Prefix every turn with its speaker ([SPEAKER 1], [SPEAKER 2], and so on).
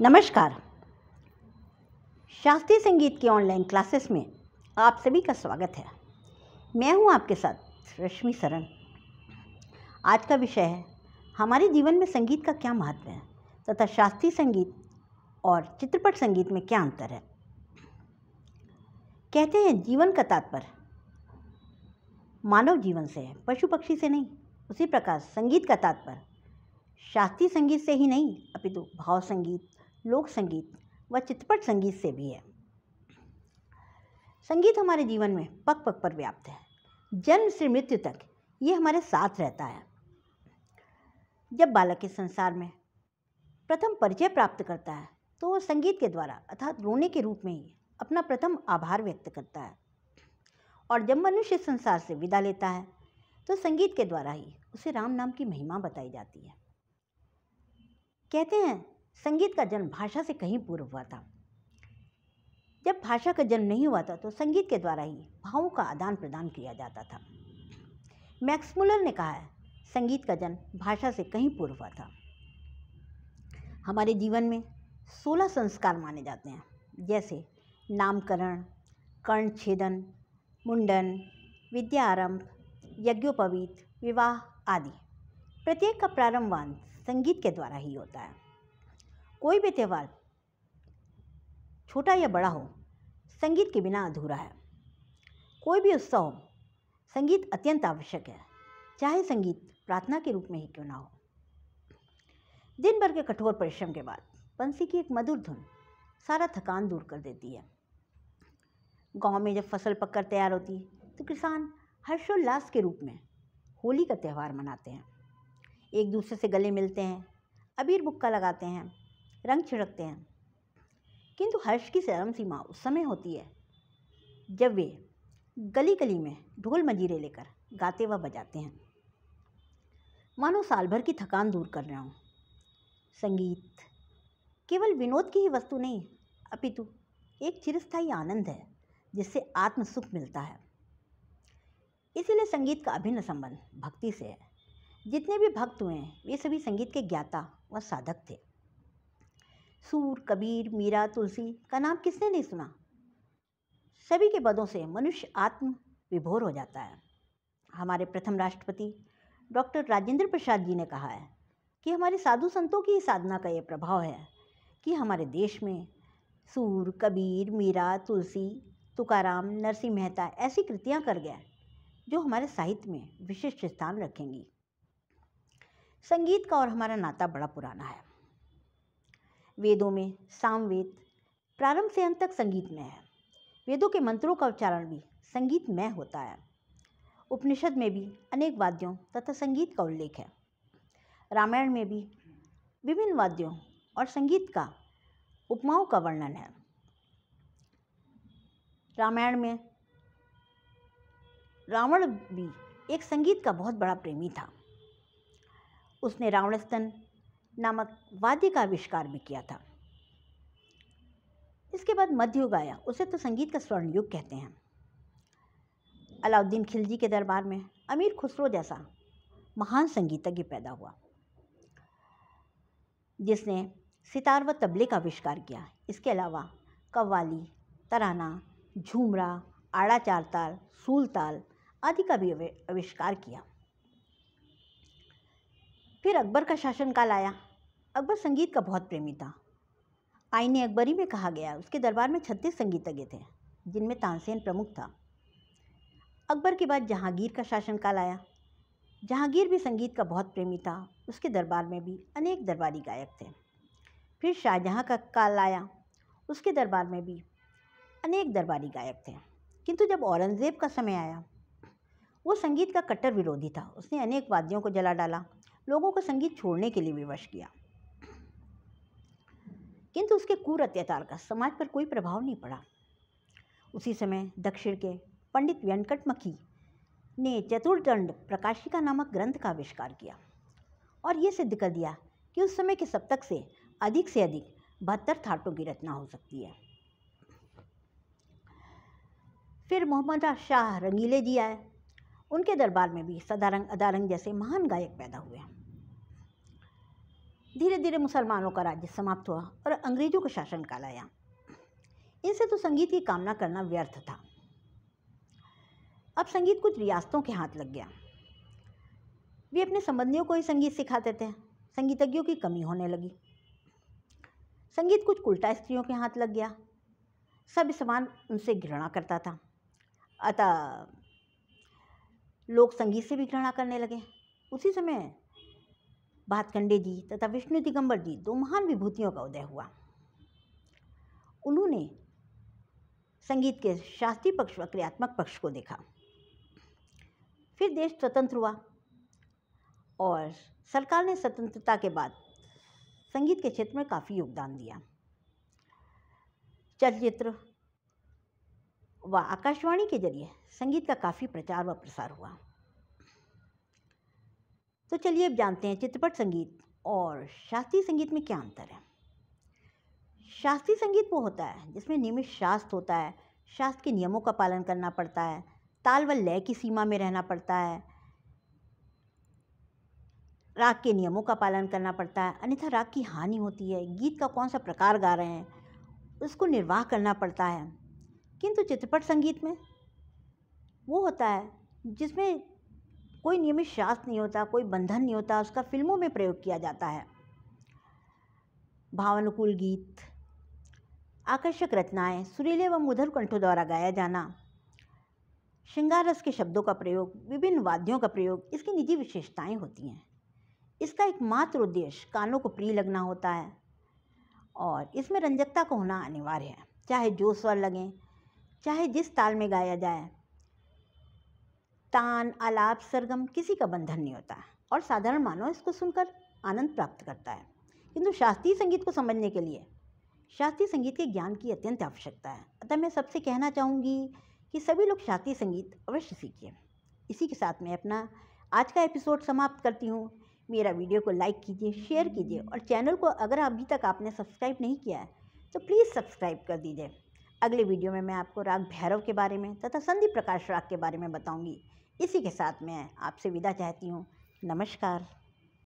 [SPEAKER 1] नमस्कार शास्त्रीय संगीत की ऑनलाइन क्लासेस में आप सभी का स्वागत है मैं हूं आपके साथ रश्मि सरन आज का विषय है हमारे जीवन में संगीत का क्या महत्व है तथा शास्त्रीय संगीत और चित्रपट संगीत में क्या अंतर है कहते हैं जीवन का तात्पर्य मानव जीवन से है पशु पक्षी से नहीं उसी प्रकार संगीत का तात्पर्य शास्त्रीय संगीत से ही नहीं अपितु भाव संगीत लोक संगीत व चित्रपट संगीत से भी है संगीत हमारे जीवन में पग पग पर व्याप्त है जन्म से मृत्यु तक ये हमारे साथ रहता है जब बालक इस संसार में प्रथम परिचय प्राप्त करता है तो वो संगीत के द्वारा अर्थात रोने के रूप में ही अपना प्रथम आभार व्यक्त करता है और जब मनुष्य संसार से विदा लेता है तो संगीत के द्वारा ही उसे राम नाम की महिमा बताई जाती है कहते हैं संगीत का जन्म भाषा से कहीं पूर्व हुआ था जब भाषा का जन्म नहीं हुआ था तो संगीत के द्वारा ही भावों का आदान प्रदान किया जाता था मैक्समुलर ने कहा है संगीत का जन्म भाषा से कहीं पूर्व हुआ था हमारे जीवन में सोलह संस्कार माने जाते हैं जैसे नामकरण कर्ण छेदन मुंडन विद्या आरंभ यज्ञोपवीत विवाह आदि प्रत्येक का प्रारंभ संगीत के द्वारा ही होता है कोई भी त्यौहार छोटा या बड़ा हो संगीत के बिना अधूरा है कोई भी उत्सव हो संगीत अत्यंत आवश्यक है चाहे संगीत प्रार्थना के रूप में ही क्यों ना हो दिन भर के कठोर परिश्रम के बाद बंसी की एक मधुर धुन सारा थकान दूर कर देती है गांव में जब फसल पककर तैयार होती है तो किसान हर्षोल्लास के रूप में होली का त्यौहार मनाते हैं एक दूसरे से गले मिलते हैं अबीर बुक्का लगाते हैं रंग छिड़कते हैं किंतु हर्ष की चरम सीमा उस समय होती है जब वे गली गली में ढोल मजीरे लेकर गाते व बजाते हैं मानो साल भर की थकान दूर कर रहा हूँ संगीत केवल विनोद की ही वस्तु नहीं अपितु एक चिरस्थायी आनंद है जिससे आत्म सुख मिलता है इसीलिए संगीत का अभिन्न संबंध भक्ति से है जितने भी भक्त हुए हैं वे सभी संगीत के ज्ञाता व साधक थे सूर कबीर मीरा तुलसी का नाम किसने नहीं सुना सभी के पदों से मनुष्य आत्म विभोर हो जाता है हमारे प्रथम राष्ट्रपति डॉक्टर राजेंद्र प्रसाद जी ने कहा है कि हमारे साधु संतों की साधना का ये प्रभाव है कि हमारे देश में सूर कबीर मीरा तुलसी तुकाराम नरसिंह मेहता ऐसी कृतियाँ कर गए जो हमारे साहित्य में विशिष्ट स्थान रखेंगी संगीत का और हमारा नाता बड़ा पुराना है वेदों में सामवेद प्रारंभ से अंत तक संगीत में है वेदों के मंत्रों का उच्चारण भी संगीतमय होता है उपनिषद में भी अनेक वाद्यों तथा संगीत का उल्लेख है रामायण में भी विभिन्न वाद्यों और संगीत का उपमाओं का वर्णन है रामायण में रावण भी एक संगीत का बहुत बड़ा प्रेमी था उसने रावण स्तन नामक वाद्य का आविष्कार भी किया था इसके बाद मध्ययुग आया उसे तो संगीत का स्वर्ण युग कहते हैं अलाउद्दीन खिलजी के दरबार में अमीर खुसरो जैसा महान संगीतज्ञ पैदा हुआ जिसने सितार व तबले का आविष्कार किया इसके अलावा कव्वाली तराना झूमरा आड़ा चार ताल सूल ताल आदि का भी आविष्कार किया फिर अकबर का शासनकाल आया अकबर संगीत का बहुत प्रेमी था आईन अकबरी में कहा गया उसके दरबार में छत्तीस संगीतज्ञ थे जिनमें तानसेन प्रमुख था अकबर के बाद जहांगीर का शासनकाल आया जहांगीर भी संगीत का बहुत प्रेमी था उसके दरबार में भी अनेक दरबारी गायक थे फिर शाहजहाँ का काल आया उसके दरबार में भी अनेक दरबारी गायक थे किंतु जब औरंगज़ेब का समय आया वो संगीत का कट्टर विरोधी था उसने अनेक वाद्यों को जला डाला लोगों को संगीत छोड़ने के लिए विवश किया किंतु उसके कूर अत्याचार का समाज पर कोई प्रभाव नहीं पड़ा उसी समय दक्षिण के पंडित व्यंकट मखी ने चतुर्दंड प्रकाशिका नामक ग्रंथ का आविष्कार किया और ये सिद्ध कर दिया कि उस समय के सप्तक से अधिक से अधिक बहत्तर थाटों की रचना हो सकती है फिर मोहम्मद शाह रंगीले जी आए उनके दरबार में भी सदारंग अदारंग जैसे महान गायक पैदा हुए हैं धीरे धीरे मुसलमानों का राज्य समाप्त हुआ और अंग्रेज़ों का शासन काल आया इनसे तो संगीत की कामना करना व्यर्थ था अब संगीत कुछ रियासतों के हाथ लग गया वे अपने संबंधियों को ही संगीत सिखाते थे संगीतज्ञों की कमी होने लगी संगीत कुछ उल्टा स्त्रियों के हाथ लग गया सब समान उनसे घृणा करता था अतः लोग संगीत से भी घृणा करने लगे उसी समय भातखंडे जी तथा विष्णु दिगंबर जी दो महान विभूतियों का उदय हुआ उन्होंने संगीत के शास्त्रीय पक्ष व क्रियात्मक पक्ष को देखा फिर देश स्वतंत्र हुआ और सरकार ने स्वतंत्रता के बाद संगीत के क्षेत्र में काफ़ी योगदान दिया चलचित्र व आकाशवाणी के जरिए संगीत का काफ़ी प्रचार व प्रसार हुआ तो चलिए अब जानते हैं चित्रपट संगीत और शास्त्रीय संगीत में क्या अंतर है शास्त्रीय संगीत वो होता है जिसमें नियमित शास्त्र होता है शास्त्र के नियमों का पालन करना पड़ता है ताल व लय की सीमा में रहना पड़ता है राग के नियमों का पालन करना पड़ता है अन्यथा राग की हानि होती है गीत का कौन सा प्रकार गा रहे हैं उसको निर्वाह करना पड़ता है किंतु चित्रपट संगीत में वो होता है जिसमें कोई नियमित शास्त्र नहीं होता कोई बंधन नहीं होता उसका फिल्मों में प्रयोग किया जाता है भावानुकूल गीत आकर्षक रचनाएं सुरीले व मुधर कंठों द्वारा गाया जाना श्रृंगार रस के शब्दों का प्रयोग विभिन्न वाद्यों का प्रयोग इसकी निजी विशेषताएं होती हैं इसका एकमात्र उद्देश्य कानों को प्रिय लगना होता है और इसमें रंजकता को होना अनिवार्य है चाहे जो स्वर लगें चाहे जिस ताल में गाया जाए तान आलाप सरगम किसी का बंधन नहीं होता और साधारण मानव इसको सुनकर आनंद प्राप्त करता है किंतु शास्त्रीय संगीत को समझने के लिए शास्त्रीय संगीत के ज्ञान की अत्यंत आवश्यकता है अतः मैं सबसे कहना चाहूँगी कि सभी लोग शास्त्रीय संगीत अवश्य सीखिए इसी के साथ मैं अपना आज का एपिसोड समाप्त करती हूँ मेरा वीडियो को लाइक कीजिए शेयर कीजिए और चैनल को अगर अभी तक आपने सब्सक्राइब नहीं किया है तो प्लीज़ सब्सक्राइब कर दीजिए अगले वीडियो में मैं आपको राग भैरव के बारे में तथा संधि प्रकाश राग के बारे में बताऊंगी इसी के साथ मैं आपसे विदा चाहती हूँ नमस्कार